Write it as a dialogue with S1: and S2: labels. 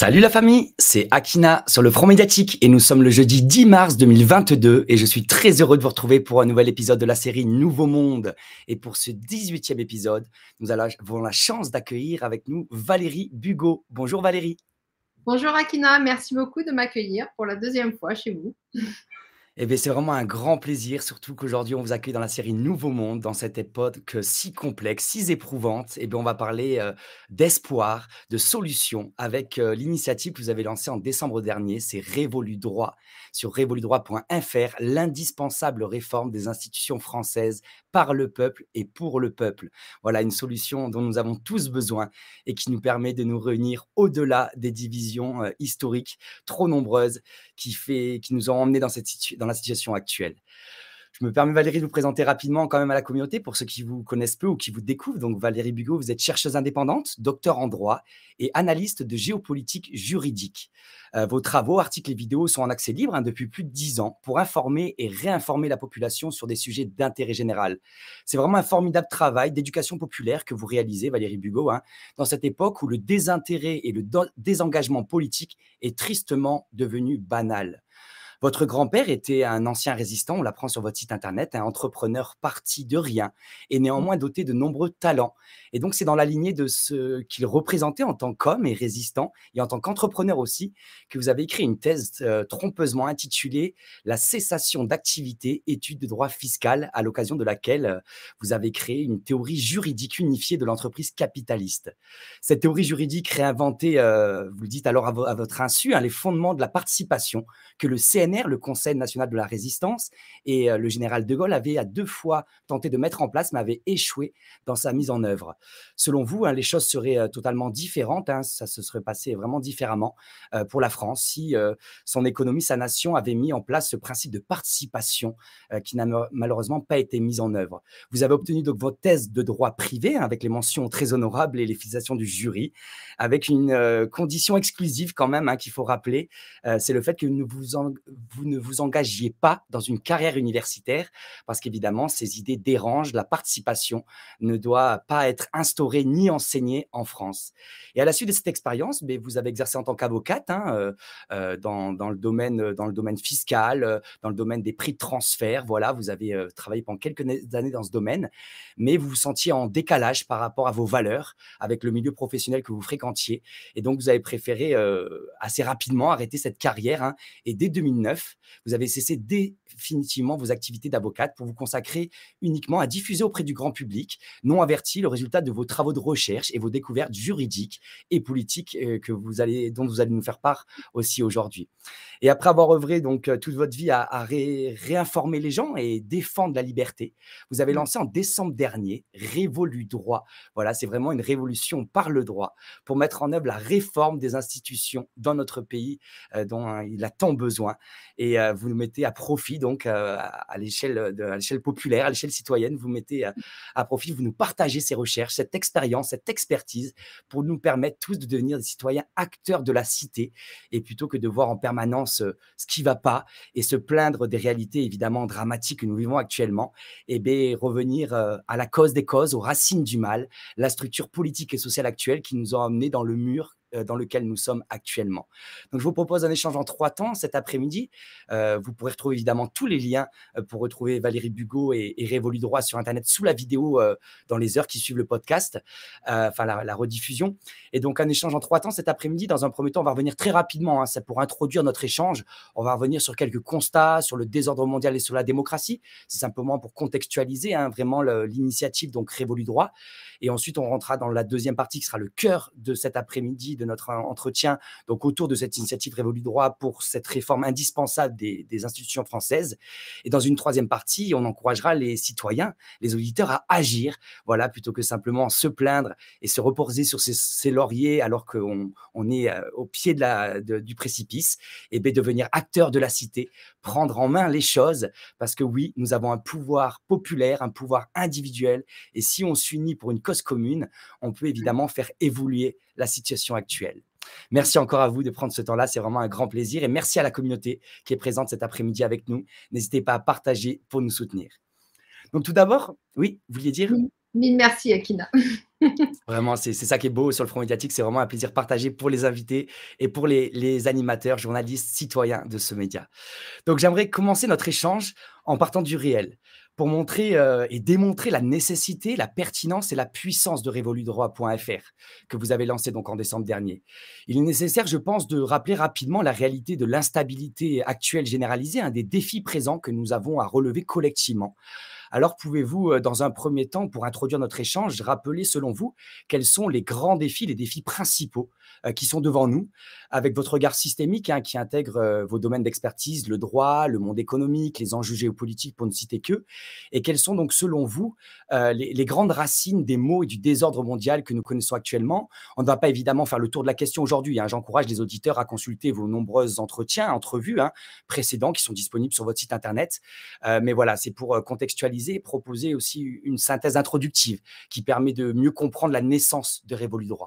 S1: Salut la famille, c'est Akina sur le Front Médiatique et nous sommes le jeudi 10 mars 2022 et je suis très heureux de vous retrouver pour un nouvel épisode de la série Nouveau Monde. Et pour ce 18e épisode, nous avons la chance d'accueillir avec nous Valérie Bugot. Bonjour Valérie. Bonjour Akina, merci beaucoup de m'accueillir pour la deuxième fois chez vous. Eh c'est vraiment un grand plaisir, surtout qu'aujourd'hui, on vous accueille dans la série Nouveau Monde, dans cette époque si complexe, si éprouvante. Et eh bien, on va parler euh, d'espoir, de solutions, avec euh, l'initiative que vous avez lancée en décembre dernier, c'est Révolu Droit, sur révoludroit.fr, l'indispensable réforme des institutions françaises par le peuple et pour le peuple. Voilà une solution dont nous avons tous besoin et qui nous permet de nous réunir au-delà des divisions euh, historiques trop nombreuses qui, fait, qui nous ont emmenés dans, cette dans la situation actuelle. Je me permets, Valérie, de vous présenter rapidement quand même à la communauté pour ceux qui vous connaissent peu ou qui vous découvrent. Donc, Valérie Bugot, vous êtes chercheuse indépendante, docteur en droit et analyste de géopolitique juridique. Euh, vos travaux, articles et vidéos sont en accès libre hein, depuis plus de dix ans pour informer et réinformer la population sur des sujets d'intérêt général. C'est vraiment un formidable travail d'éducation populaire que vous réalisez, Valérie Bugot, hein, dans cette époque où le désintérêt et le désengagement politique est tristement devenu banal. Votre grand-père était un ancien résistant, on l'apprend sur votre site internet, un entrepreneur parti de rien et mmh. néanmoins doté de nombreux talents. Et donc, c'est dans la lignée de ce qu'il représentait en tant qu'homme et résistant et en tant qu'entrepreneur aussi que vous avez écrit une thèse euh, trompeusement intitulée La cessation d'activité, étude de droit fiscal, à l'occasion de laquelle euh, vous avez créé une théorie juridique unifiée de l'entreprise capitaliste. Cette théorie juridique réinventée, euh, vous le dites alors à, votre insu, hein, les fondements de la participation que le CN le Conseil national de la résistance, et euh, le général de Gaulle avait à deux fois tenté de mettre en place, mais avaient échoué dans sa mise en œuvre. Selon vous, hein, les choses seraient euh, totalement différentes, hein, ça se serait passé vraiment différemment euh, pour la France si son économie, sa nation avait mis en place ce principe de participation qui n'a malheureusement pas été mis en œuvre. Vous avez obtenu donc votre thèse de droit privé hein, avec les mentions très honorables et les félicitations du jury, avec une condition exclusive quand même qu'il faut rappeler, c'est le fait que nous vous en, vous ne vous engagiez pas dans une carrière universitaire, parce qu'évidemment, ces idées dérangent. La participation ne doit pas être instaurée ni enseignée en France. Et à la suite de cette expérience, mais ben, vous avez exercé en tant qu'avocate hein, euh, euh, dans, dans, le domaine, euh, dans le domaine fiscal, dans le domaine des prix de transfert. Voilà, vous avez travaillé pendant quelques années dans ce domaine, mais vous vous sentiez en décalage par rapport à vos valeurs avec le milieu professionnel que vous fréquentiez. Et donc, vous avez préféré assez rapidement arrêter cette carrière. Hein. et dès 2009, vous avez cessé définitivement vos activités d'avocate pour vous consacrer uniquement à diffuser auprès du grand public, non averti, le résultat de vos travaux de recherche et vos découvertes juridiques et politiques euh, que vous allez, dont vous allez nous faire part aussi aujourd'hui. Et après avoir œuvré donc euh, toute votre vie à, réinformer les gens et défendre la liberté, vous avez mmh. lancé en décembre dernier Révolu Droit. Voilà, c'est vraiment une révolution par le droit pour mettre en œuvre la réforme des institutions dans notre pays euh, dont hein, il a tant besoin et euh, vous nous mettez à profit, donc euh, à l'échelle populaire, à l'échelle citoyenne, vous mettez euh, à, profit, vous nous partagez ces recherches, cette expérience, cette expertise pour nous permettre tous de devenir des citoyens acteurs de la cité et plutôt que de voir en permanence ce qui va pas et se plaindre des réalités évidemment dramatiques que nous vivons actuellement, et eh bien revenir à la cause des causes, aux racines du mal, la structure politique et sociale actuelle qui nous a amenés dans le mur euh, dans lequel nous sommes actuellement. Donc, je vous propose un échange en trois temps cet après-midi. Euh, vous pourrez retrouver évidemment tous les liens euh, pour retrouver Valérie Bugot et, Révolu Droit sur Internet sous la vidéo dans les heures qui suivent le podcast, enfin la, rediffusion. Et donc, un échange en trois temps cet après-midi. Dans un premier temps, on va revenir très rapidement, hein, c'est ça pour introduire notre échange. On va revenir sur quelques constats, sur le désordre mondial et sur la démocratie. C'est simplement pour contextualiser hein, vraiment l'initiative donc Révolu Droit. Et ensuite, on rentrera dans la deuxième partie qui sera le cœur de cet après-midi de notre entretien, donc autour de cette initiative Révolu Droit pour cette réforme indispensable des, institutions françaises. Et dans une troisième partie, on encouragera les citoyens, les auditeurs à agir, voilà, plutôt que simplement se plaindre et se reposer sur ses, lauriers alors qu'on on est euh, au pied de la, du précipice, et eh devenir acteur de la cité, prendre en main les choses, parce que oui, nous avons un pouvoir populaire, un pouvoir individuel, et si on s'unit pour une cause commune, on peut évidemment faire évoluer la situation actuelle. Merci encore à vous de prendre ce temps-là, c'est vraiment un grand plaisir et merci à la communauté qui est présente cet après-midi avec nous. N'hésitez pas à partager pour nous soutenir. Donc tout d'abord, oui, vous vouliez dire Mille merci Akina. vraiment, c'est ça qui est beau sur le front médiatique, c'est vraiment un plaisir partagé pour les invités et pour les, les animateurs, journalistes, citoyens de ce média. Donc j'aimerais commencer notre échange en partant du réel pour montrer euh, et démontrer la nécessité, la pertinence et la puissance de RevoluDroit.fr que vous avez lancé donc en décembre dernier. Il est nécessaire, je pense, de rappeler rapidement la réalité de l'instabilité actuelle généralisée, un des défis présents que nous avons à relever collectivement alors pouvez-vous, euh, dans un premier temps, pour introduire notre échange, rappeler selon vous quels sont les grands défis, les défis principaux euh, qui sont devant nous, avec votre regard systémique hein, qui intègre euh, vos domaines d'expertise, le droit, le monde économique, les enjeux géopolitiques, pour ne citer que, et quelles sont donc selon vous les, grandes racines des maux et du désordre mondial que nous connaissons actuellement On ne va pas évidemment faire le tour de la question aujourd'hui. Hein. J'encourage les auditeurs à consulter vos nombreux entretiens, entrevues hein, précédents qui sont disponibles sur votre site internet. mais voilà, c'est pour contextualiser proposer aussi une synthèse introductive qui permet de mieux comprendre la naissance de Révolu Droit.